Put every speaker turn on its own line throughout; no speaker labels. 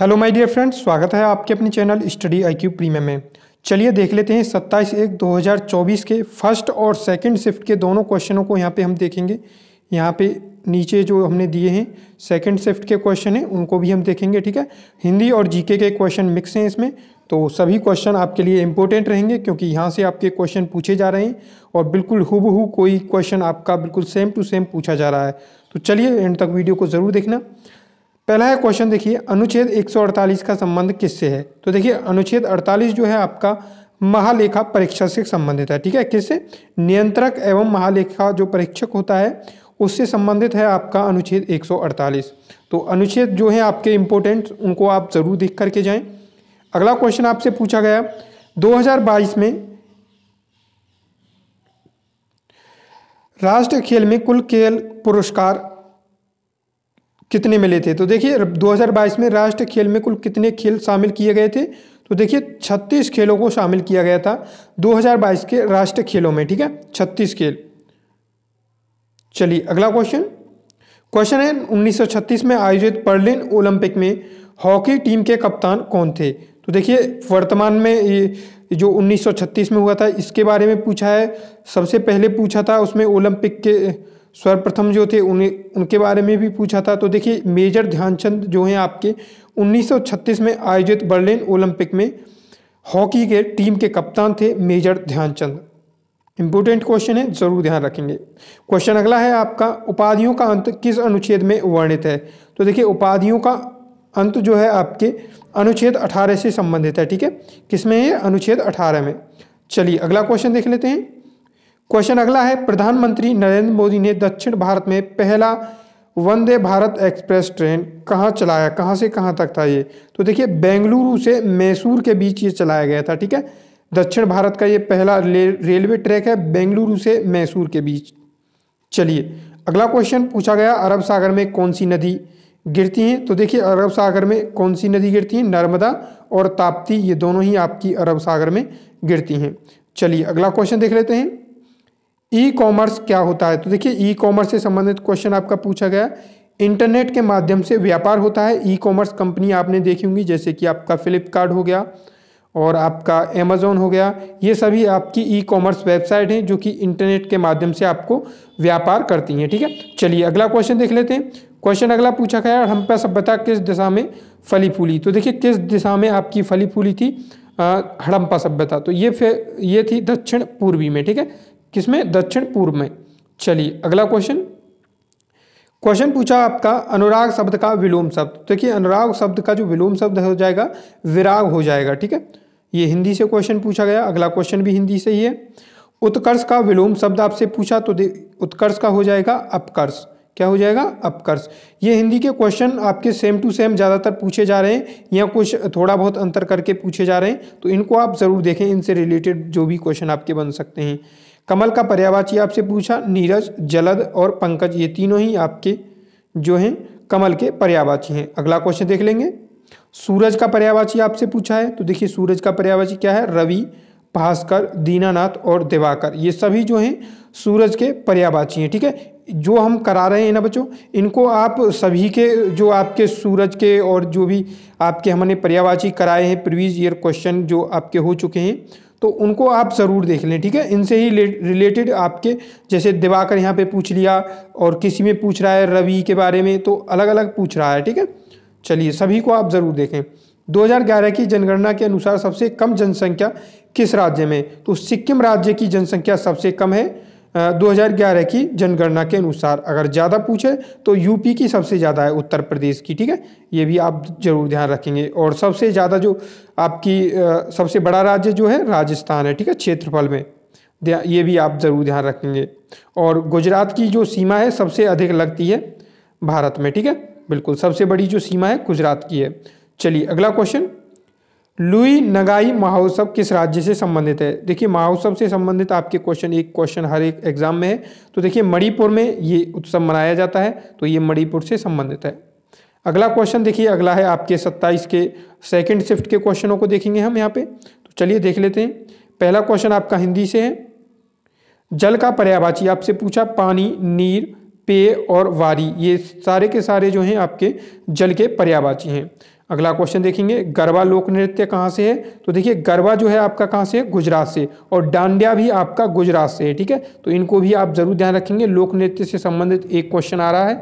hello my dear friends स्वागत है आपके अपने चैनल स्टडी आईक्यू प्रीमियम में चलिए देख लेते हैं 27 एक 2024 के फर्स्ट और सेकंड शिफ्ट के दोनों क्वेश्चनों को यहाँ पे हम देखेंगे यहाँ पे नीचे जो हमने दिए हैं सेकंड शिफ्ट के क्वेश्चन हैं उनको भी हम देखेंगे ठीक है हिंदी और जीके के क्वेश्चन मिक्स हैं इसमें तो सभी क्वेश्चन आपके लिए इम्पोर्टेंट रहेंगे क्योंकि यहाँ से आपके क्वेश्चन पूछे जा रहे हैं और बिल्कुल हु कोई क्वेश्चन आपका बिल्कुल सेम टू सेम पूछा जा रहा है तो चलिए एंड तक वीडियो को ज़रूर देखना पहला है क्वेश्चन देखिए अनुच्छेद 148 का संबंध किससे है तो देखिए अनुच्छेद 48 जो है आपका महालेखा परीक्षा से संबंधित है ठीक है किससे नियंत्रक एवं महालेखा जो परीक्षक होता है उससे संबंधित है आपका अनुच्छेद 148 तो अनुच्छेद जो है आपके इम्पोर्टेंट उनको आप ज़रूर देख करके जाएं अगला क्वेश्चन आपसे पूछा गया दो में राष्ट्रीय खेल में कुल खेल पुरस्कार कितने मिले थे तो देखिए 2022 में राष्ट्रीय खेल में कुल कितने खेल शामिल किए गए थे तो देखिए 36 खेलों को शामिल किया गया था 2022 के राष्ट्रीय खेलों में ठीक है 36 खेल चलिए अगला क्वेश्चन क्वेश्चन है 1936 में आयोजित बर्लिन ओलंपिक में हॉकी टीम के कप्तान कौन थे तो देखिए वर्तमान में ये जो 1936 में हुआ था इसके बारे में पूछा है सबसे पहले पूछा था उसमें ओलंपिक के सर्वप्रथम जो थे उन्हें उनके बारे में भी पूछा था तो देखिए मेजर ध्यानचंद जो हैं आपके 1936 में आयोजित बर्लिन ओलंपिक में हॉकी के टीम के कप्तान थे मेजर ध्यानचंद इंपॉर्टेंट क्वेश्चन है जरूर ध्यान रखेंगे क्वेश्चन अगला है आपका उपाधियों का अंत किस अनुच्छेद में वर्णित है तो देखिए उपाधियों का अंत जो है आपके अनुच्छेद 18 से संबंधित है ठीक है किसमें है अनुच्छेद 18 में चलिए अगला क्वेश्चन देख लेते हैं क्वेश्चन अगला है प्रधानमंत्री नरेंद्र मोदी ने दक्षिण भारत में पहला वंदे भारत एक्सप्रेस ट्रेन कहाँ चलाया कहाँ से कहाँ तक था ये तो देखिए बेंगलुरु से मैसूर के बीच ये चलाया गया था ठीक है दक्षिण भारत का ये पहला रेलवे ट्रैक है बेंगलुरु से मैसूर के बीच चलिए अगला क्वेश्चन पूछा गया अरब सागर में कौन सी नदी गिरती हैं तो देखिए अरब सागर में कौन सी नदी गिरती हैं नर्मदा और ताप्ती ये दोनों ही आपकी अरब सागर में गिरती हैं चलिए अगला क्वेश्चन देख लेते हैं ई कॉमर्स क्या होता है तो देखिए ई कॉमर्स से संबंधित क्वेश्चन आपका पूछा गया इंटरनेट के माध्यम से व्यापार होता है ई कॉमर्स कंपनी आपने देखी होंगी जैसे कि आपका फ्लिपकार्ट हो गया और आपका अमेज़ोन हो गया ये सभी आपकी ई कॉमर्स वेबसाइट हैं जो कि इंटरनेट के माध्यम से आपको व्यापार करती हैं ठीक है चलिए अगला क्वेश्चन देख लेते हैं क्वेश्चन अगला पूछा गया हम पे सभ्यता किस दिशा में फली फूली तो देखिए किस दिशा में आपकी फली फूली थी हड़म्पा सभ्यता तो ये ये थी दक्षिण पूर्वी में ठीक है किसमें दक्षिण पूर्व में चलिए अगला क्वेश्चन क्वेश्चन पूछा आपका अनुराग शब्द का विलोम शब्द तो देखिए अनुराग शब्द का जो विलोम शब्द हो जाएगा विराग हो जाएगा ठीक है ये हिंदी से क्वेश्चन पूछा गया अगला क्वेश्चन भी हिंदी से ही है उत्कर्ष का विलोम शब्द आपसे पूछा तो उत्कर्ष का हो जाएगा अपकर्ष क्या हो जाएगा अपकर्ष ये हिंदी के क्वेश्चन आपके सेम टू सेम ज़्यादातर पूछे जा रहे हैं या कुछ थोड़ा बहुत अंतर करके पूछे जा रहे हैं तो इनको आप ज़रूर देखें इनसे रिलेटेड जो भी क्वेश्चन आपके बन सकते हैं कमल का पर्यावाची आपसे पूछा नीरज जलद और पंकज ये तीनों ही आपके जो हैं कमल के पर्यावाची हैं अगला क्वेश्चन देख लेंगे सूरज का पर्यावाची आपसे पूछा है तो देखिए सूरज का पर्यावाची क्या है रवि भास्कर दीनानाथ और दिवाकर ये सभी जो हैं सूरज के पर्यावाची हैं ठीक है जो हम करा रहे हैं ना बच्चों इनको आप सभी के जो आपके सूरज के और जो भी आपके हमने पर्यावाची कराए हैं प्रीवियस ईयर क्वेश्चन जो आपके हो चुके हैं तो उनको आप ज़रूर देख लें ठीक है इनसे ही रिलेटेड आपके जैसे दिवाकर यहाँ पे पूछ लिया और किसी में पूछ रहा है रवि के बारे में तो अलग अलग पूछ रहा है ठीक है चलिए सभी को आप ज़रूर देखें 2011 की जनगणना के अनुसार सबसे कम जनसंख्या किस राज्य में तो सिक्किम राज्य की जनसंख्या सबसे कम है 2011 की जनगणना के अनुसार अगर ज़्यादा पूछे तो यूपी की सबसे ज़्यादा है उत्तर प्रदेश की ठीक है ये भी आप जरूर ध्यान रखेंगे और सबसे ज़्यादा जो आपकी सबसे बड़ा राज्य जो है राजस्थान है ठीक है क्षेत्रफल में ये भी आप ज़रूर ध्यान रखेंगे और गुजरात की जो सीमा है सबसे अधिक लगती है भारत में ठीक है बिल्कुल सबसे बड़ी जो सीमा है गुजरात की है चलिए अगला क्वेश्चन लुई नगाई महोत्सव किस राज्य से संबंधित है देखिए महोत्सव से संबंधित आपके क्वेश्चन एक क्वेश्चन हर एक एग्जाम में है तो देखिए मणिपुर में ये उत्सव मनाया जाता है तो ये मणिपुर से संबंधित है अगला क्वेश्चन देखिए अगला है आपके सत्ताईस के सेकेंड शिफ्ट के क्वेश्चनों को देखेंगे हम यहाँ पे तो चलिए देख लेते हैं पहला क्वेश्चन आपका हिंदी से है जल का पर्यावाची आपसे पूछा पानी नीर पेय और वारी ये सारे के सारे जो हैं आपके जल के पर्यावाची हैं अगला क्वेश्चन देखेंगे गरबा लोक नृत्य कहाँ से है तो देखिए गरबा जो है आपका कहाँ से है गुजरात से और डांडिया भी आपका गुजरात से है ठीक है तो इनको भी आप जरूर ध्यान रखेंगे लोक नृत्य से संबंधित एक क्वेश्चन आ रहा है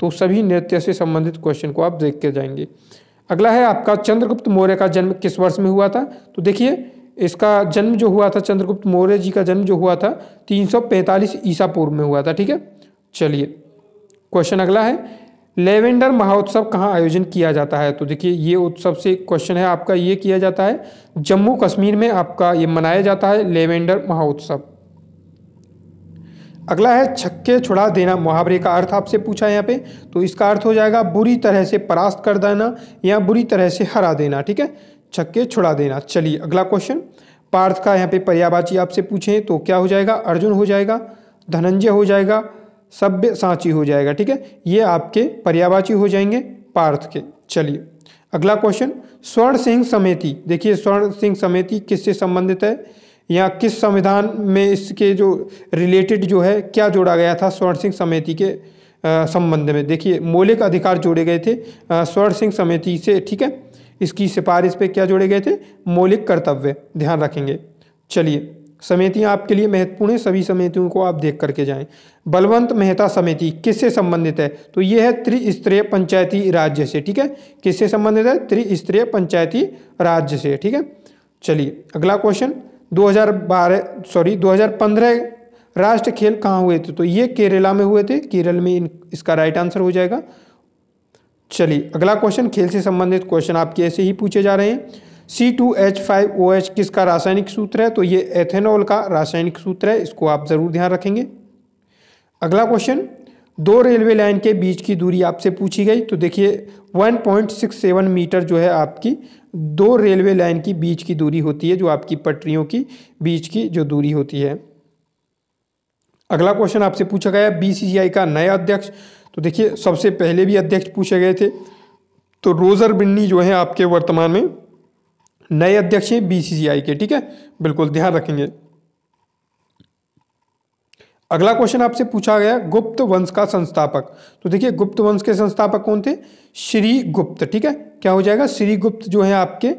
तो सभी नृत्य से संबंधित क्वेश्चन को आप देख के जाएंगे अगला है आपका चंद्रगुप्त मौर्य का जन्म किस वर्ष में हुआ था तो देखिए इसका जन्म जो हुआ था चंद्रगुप्त मौर्य जी का जन्म जो हुआ था 345 ईसा पूर्व में हुआ था ठीक है चलिए क्वेश्चन अगला है लेवेंडर महोत्सव कहाँ आयोजन किया जाता है तो देखिए ये उत्सव से क्वेश्चन है आपका ये किया जाता है जम्मू कश्मीर में आपका ये मनाया जाता है लेवेंडर महोत्सव अगला है छक्के छुड़ा देना मुहावरे का अर्थ आपसे पूछा है यहाँ पे तो इसका अर्थ हो जाएगा बुरी तरह से परास्त कर देना या बुरी तरह से हरा देना ठीक है छक्के छुड़ा देना चलिए अगला क्वेश्चन पार्थ का यहाँ पे पर्यावाची आपसे पूछें तो क्या हो जाएगा अर्जुन हो जाएगा धनंजय हो जाएगा सभ्य सांची हो जाएगा ठीक है ये आपके पर्यावाची हो जाएंगे पार्थ के चलिए अगला क्वेश्चन स्वर्ण सिंह समिति देखिए स्वर्ण सिंह समिति किससे संबंधित है या किस संविधान में इसके जो रिलेटेड जो है क्या जोड़ा गया था स्वर्ण सिंह समिति के संबंध में देखिए मौलिक अधिकार जोड़े गए थे स्वर्ण सिंह समिति से ठीक है इसकी सिफारिश पे क्या जोड़े गए थे मौलिक कर्तव्य ध्यान रखेंगे चलिए समितियाँ आपके लिए महत्वपूर्ण है सभी समितियों को आप देख करके जाएं बलवंत मेहता समिति किससे संबंधित है तो ये है त्रिस्तरीय पंचायती राज्य से ठीक है किससे संबंधित है त्रिस्तरीय पंचायती राज्य से ठीक है चलिए अगला क्वेश्चन 2012 सॉरी 2015 राष्ट्र खेल कहाँ हुए थे तो ये केरला में हुए थे केरल में इन, इसका राइट आंसर हो जाएगा चलिए अगला क्वेश्चन खेल से संबंधित क्वेश्चन आपके ऐसे ही पूछे जा रहे हैं C two H five O H किसका रासायनिक सूत्र है तो ये एथेनॉल का रासायनिक सूत्र है इसको आप ज़रूर ध्यान रखेंगे अगला क्वेश्चन दो रेलवे लाइन के बीच की दूरी आपसे पूछी गई तो देखिए 1.67 मीटर जो है आपकी दो रेलवे लाइन की बीच की दूरी होती है जो आपकी पटरियों की बीच की जो दूरी होती है अगला क्वेश्चन आपसे पूछा गया आई का नया अध्यक्ष तो देखिए सबसे पहले भी अध्यक्ष पूछे गए थे तो रोज़र बिन्नी जो है आपके वर्तमान में नए अध्यक्ष हैं बीसीसीआई के ठीक है बिल्कुल ध्यान रखेंगे अगला क्वेश्चन आपसे पूछा गया गुप्त वंश का संस्थापक तो देखिए गुप्त वंश के संस्थापक कौन थे श्री गुप्त ठीक है क्या हो जाएगा श्री गुप्त जो है आपके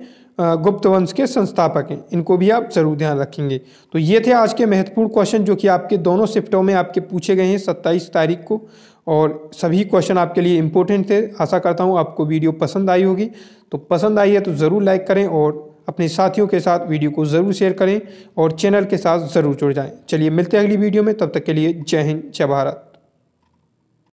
गुप्त वंश के संस्थापक हैं इनको भी आप जरूर ध्यान रखेंगे तो ये थे आज के महत्वपूर्ण क्वेश्चन जो कि आपके दोनों शिफ्टों में आपके पूछे गए हैं सत्ताईस तारीख को और सभी क्वेश्चन आपके लिए इम्पोर्टेंट थे आशा करता हूँ आपको वीडियो पसंद आई होगी तो पसंद आई है तो ज़रूर लाइक करें और अपने साथियों के साथ वीडियो को ज़रूर शेयर करें और चैनल के साथ ज़रूर जुड़ जाएँ चलिए मिलते हैं अगली वीडियो में तब तक के लिए जय हिंद जय भारत